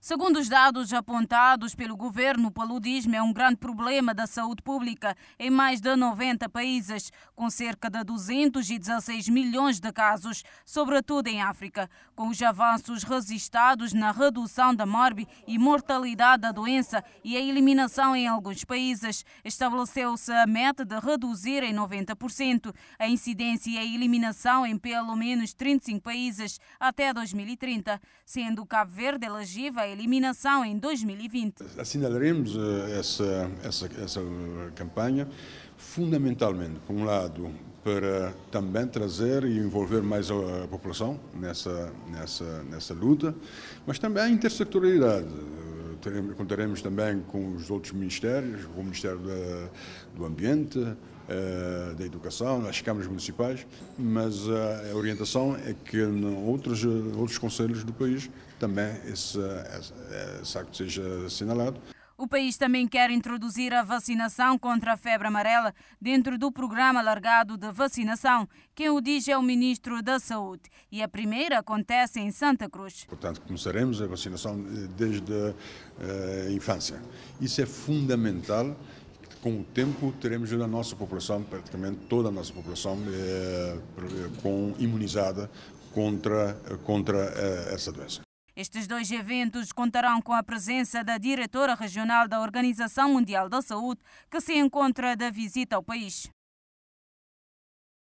Segundo os dados apontados pelo governo, o paludismo é um grande problema da saúde pública em mais de 90 países, com cerca de 216 milhões de casos, sobretudo em África. Com os avanços registados na redução da morbe e mortalidade da doença e a eliminação em alguns países, estabeleceu-se a meta de reduzir em 90% a incidência e a eliminação em pelo menos 35 países até 2030, sendo Cabo Verde elegível eliminação em 2020. Assinalaremos eh, essa, essa, essa campanha fundamentalmente, por um lado, para também trazer e envolver mais a população nessa, nessa, nessa luta, mas também a intersectorialidade teremos, contaremos também com os outros ministérios, com o Ministério da, do Ambiente, uh, da Educação, as câmaras municipais, mas eh, a orientação é que em outros, outros conselhos do país também esse, esse, esse acto seja assinalado. O país também quer introduzir a vacinação contra a febre amarela dentro do programa alargado de vacinação. Quem o diz é o ministro da Saúde. E a primeira acontece em Santa Cruz. Portanto, começaremos a vacinação eh, desde a eh, infância. Isso é fundamental com o tempo teremos a nossa população, praticamente toda a nossa população, eh, com, imunizada contra, contra essa doença. Estes dois eventos contarão com a presença da diretora regional da Organização Mundial da Saúde, que se encontra da visita ao país.